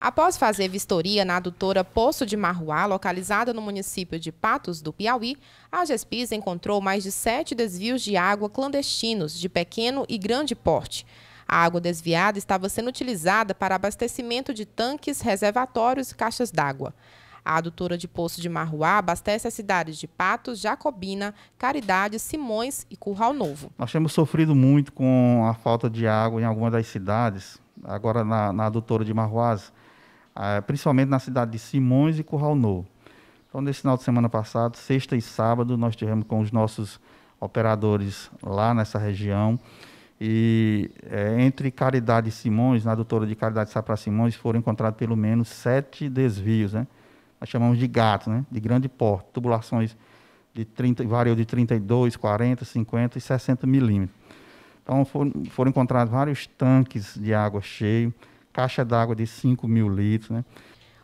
Após fazer vistoria na adutora Poço de Marruá, localizada no município de Patos do Piauí, a GESPIS encontrou mais de sete desvios de água clandestinos de pequeno e grande porte. A água desviada estava sendo utilizada para abastecimento de tanques, reservatórios e caixas d'água. A adutora de Poço de Marruá abastece as cidades de Patos, Jacobina, Caridade, Simões e Curral Novo. Nós temos sofrido muito com a falta de água em algumas das cidades, agora na, na adutora de Marruaz, ah, principalmente na cidade de Simões e Curral Novo. Então, nesse final de semana passado, sexta e sábado, nós tivemos com os nossos operadores lá nessa região. E é, entre Caridade e Simões, na doutora de Caridade Sá para Simões, foram encontrados pelo menos sete desvios, né? Nós chamamos de gatos, né? De grande porte, tubulações de 30, variou de 32, 40, 50 e 60 milímetros. Então foram, foram encontrados vários tanques de água cheio, caixa d'água de 5 mil litros. Né?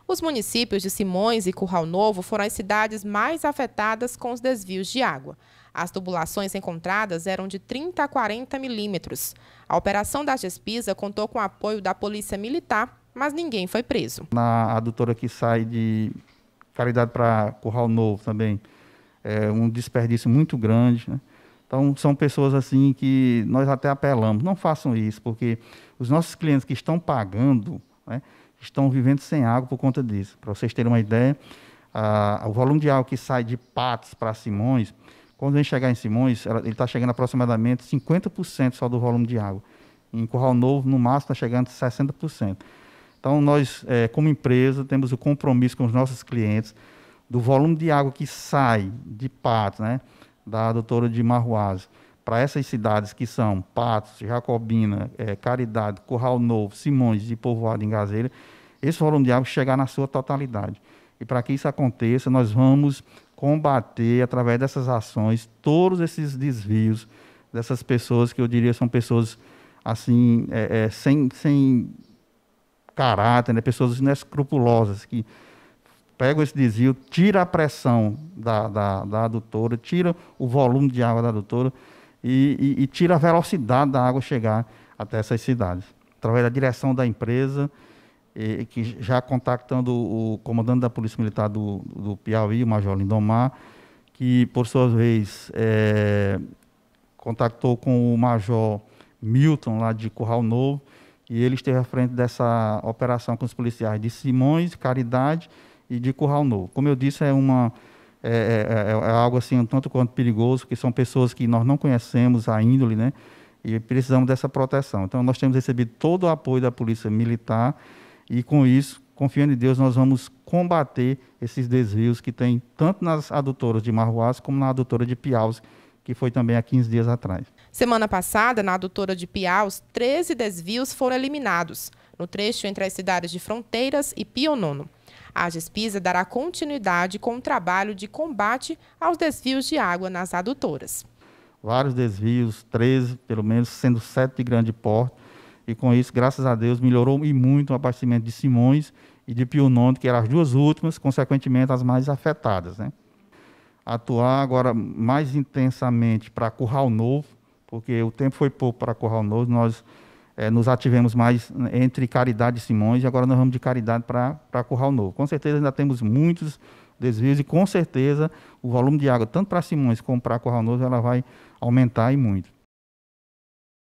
Os municípios de Simões e Curral Novo foram as cidades mais afetadas com os desvios de água. As tubulações encontradas eram de 30 a 40 milímetros. A operação da Gespisa contou com o apoio da Polícia Militar, mas ninguém foi preso. Na adutora que sai de Caridade para Curral Novo também, é um desperdício muito grande. Né? Então, são pessoas assim que nós até apelamos, não façam isso, porque os nossos clientes que estão pagando né, estão vivendo sem água por conta disso. Para vocês terem uma ideia, a, o volume de água que sai de Patos para Simões, quando a gente chegar em Simões, ela, ele está chegando aproximadamente 50% só do volume de água. Em Curral Novo, no máximo, está chegando a 60%. Então, nós, é, como empresa, temos o compromisso com os nossos clientes do volume de água que sai de Patos, né? da doutora de Marruaz para essas cidades que são Patos, Jacobina, é, Caridade, Curral Novo, Simões e Povoado em Gazeira, esse fórum de água chegar na sua totalidade. E para que isso aconteça, nós vamos combater, através dessas ações, todos esses desvios dessas pessoas que eu diria são pessoas assim, é, é, sem, sem caráter, né? pessoas inescrupulosas, que pega esse desvio, tira a pressão da, da, da adutora, tira o volume de água da adutora e, e, e tira a velocidade da água chegar até essas cidades. Através da direção da empresa, e, que já contactando o comandante da Polícia Militar do, do Piauí, o Major Lindomar, que, por sua vez, é, contactou com o Major Milton, lá de Curral Novo, e ele esteve à frente dessa operação com os policiais de Simões, Caridade, e de Curral Novo. Como eu disse, é uma é é, é, é, é, algo assim um tanto quanto perigoso, que são pessoas que nós não conhecemos a índole, né? E precisamos dessa proteção. Então nós temos recebido todo o apoio da Polícia Militar e com isso, confiando em Deus, nós vamos combater esses desvios que tem tanto nas adutoras de Marruás como na adutora de Piauí, que foi também há 15 dias atrás. Semana passada, na adutora de Piaus, 13 desvios foram eliminados, no trecho entre as cidades de Fronteiras e Pionono. A Gespisa dará continuidade com o trabalho de combate aos desvios de água nas adutoras. Vários desvios, 13 pelo menos, sendo sete de grande porte. E com isso, graças a Deus, melhorou e muito o abastecimento de Simões e de Pio Nono, que eram as duas últimas, consequentemente as mais afetadas. Né? Atuar agora mais intensamente para Curral Novo, porque o tempo foi pouco para Curral Novo. Nós é, nos ativemos mais né, entre Caridade e Simões e agora nós vamos de Caridade para Curral Novo. Com certeza ainda temos muitos desvios e com certeza o volume de água, tanto para Simões como para Curral Novo, ela vai aumentar e muito.